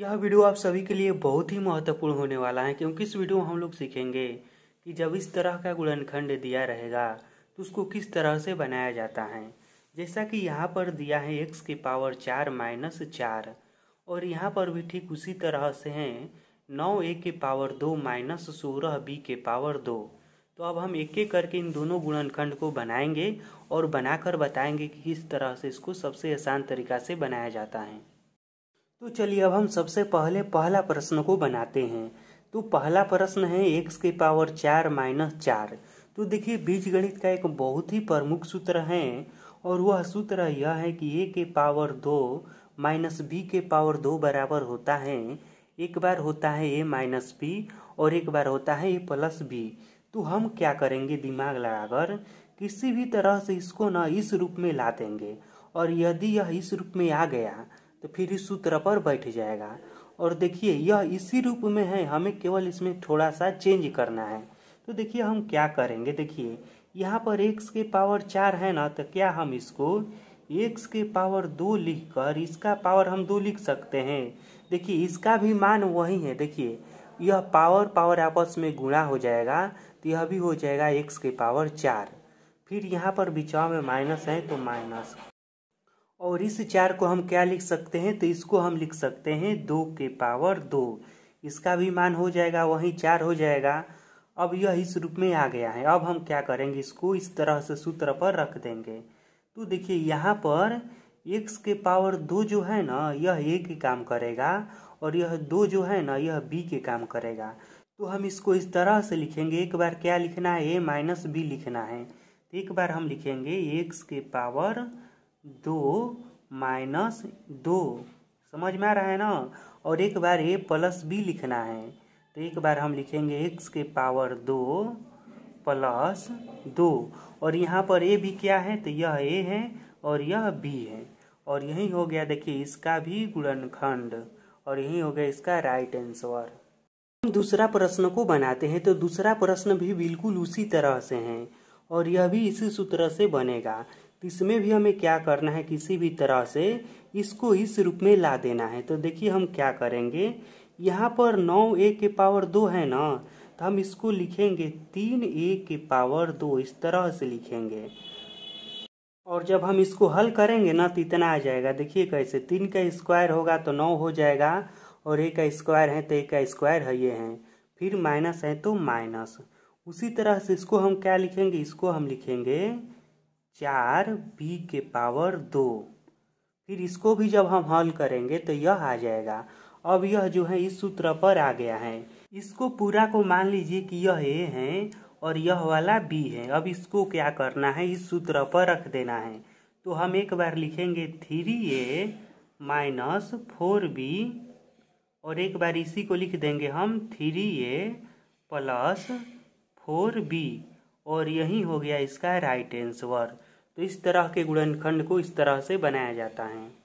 यह वीडियो आप सभी के लिए बहुत ही महत्वपूर्ण होने वाला है क्योंकि इस वीडियो में हम लोग सीखेंगे कि जब इस तरह का गुणनखंड दिया रहेगा तो उसको किस तरह से बनाया जाता है जैसा कि यहाँ पर दिया है एक्स के पावर चार माइनस चार और यहाँ पर भी ठीक उसी तरह से हैं नौ ए के पावर दो माइनस सोलह बी के पावर दो तो अब हम एक एक करके इन दोनों गुणनखंड को बनाएंगे और बनाकर बताएंगे कि किस तरह से इसको सबसे आसान तरीका से बनाया जाता है तो चलिए अब हम सबसे पहले पहला प्रश्न को बनाते हैं तो पहला प्रश्न है एक्स के पावर चार माइनस चार तो देखिए बीज गणित का एक बहुत ही प्रमुख सूत्र है और वह सूत्र यह है कि ए के पावर दो माइनस बी के पावर दो बराबर होता है एक बार होता है ए माइनस बी और एक बार होता है ए प्लस बी तो हम क्या करेंगे दिमाग लगाकर किसी भी तरह से इसको ना इस रूप में ला देंगे और यदि यह इस रूप में आ गया तो फिर इस सूत्र पर बैठ जाएगा और देखिए यह इसी रूप में है हमें केवल इसमें थोड़ा सा चेंज करना है तो देखिए हम क्या करेंगे देखिए यहाँ पर एक्स के पावर चार है ना तो क्या हम इसको एक्स के पावर दो लिख कर इसका पावर हम दो लिख सकते हैं देखिए इसका भी मान वही है देखिए यह पावर पावर आपस में गुणा हो जाएगा तो यह भी हो जाएगा एक्स के पावर चार फिर यहाँ पर बिचाव में माइनस है तो माइनस और इस चार को हम क्या लिख सकते हैं तो इसको हम लिख सकते हैं दो के पावर दो इसका भी मान हो जाएगा वही चार हो जाएगा अब यह इस रूप में आ गया है अब हम क्या करेंगे इसको इस तरह से सूत्र पर रख देंगे तो देखिए यहाँ पर एक्स के पावर दो जो है ना यह ए के काम करेगा और यह दो जो है ना यह बी के काम करेगा तो हम इसको इस तरह से लिखेंगे एक बार क्या लिखना है ए माइनस बी लिखना है एक बार हम लिखेंगे एक्स के पावर दो माइनस दो समझ में आ रहा है ना और एक बार ए प्लस बी लिखना है तो एक बार हम लिखेंगे एक्स के पावर दो प्लस दो और यहाँ पर ए भी क्या है तो यह ए है और यह बी है और यही हो गया देखिए इसका भी गुणनखंड और यही हो गया इसका राइट आंसर हम दूसरा प्रश्न को बनाते हैं तो दूसरा प्रश्न भी बिल्कुल उसी तरह से है और यह भी इसी सूत्र से बनेगा तो इसमें भी हमें क्या करना है किसी भी तरह से इसको इस रूप में ला देना है तो देखिए हम क्या करेंगे यहाँ पर नौ ए के पावर दो है ना तो हम इसको लिखेंगे तीन ए के पावर दो इस तरह से लिखेंगे और जब हम इसको हल करेंगे ना तो इतना आ जाएगा देखिए कैसे तीन का स्क्वायर होगा तो नौ हो जाएगा और एक का स्क्वायर है तो एक का स्क्वायर है ये है फिर माइनस है तो माइनस उसी तरह से इसको हम क्या लिखेंगे इसको हम लिखेंगे चार बी के पावर दो फिर इसको भी जब हम हल करेंगे तो यह आ जाएगा अब यह जो है इस सूत्र पर आ गया है इसको पूरा को मान लीजिए कि यह ए है और यह वाला बी है अब इसको क्या करना है इस सूत्र पर रख देना है तो हम एक बार लिखेंगे three A minus four B और एक बार इसी को लिख देंगे हम three A plus four B और यही हो गया इसका राइट आंसर तो इस तरह के गुणनखंड को इस तरह से बनाया जाता है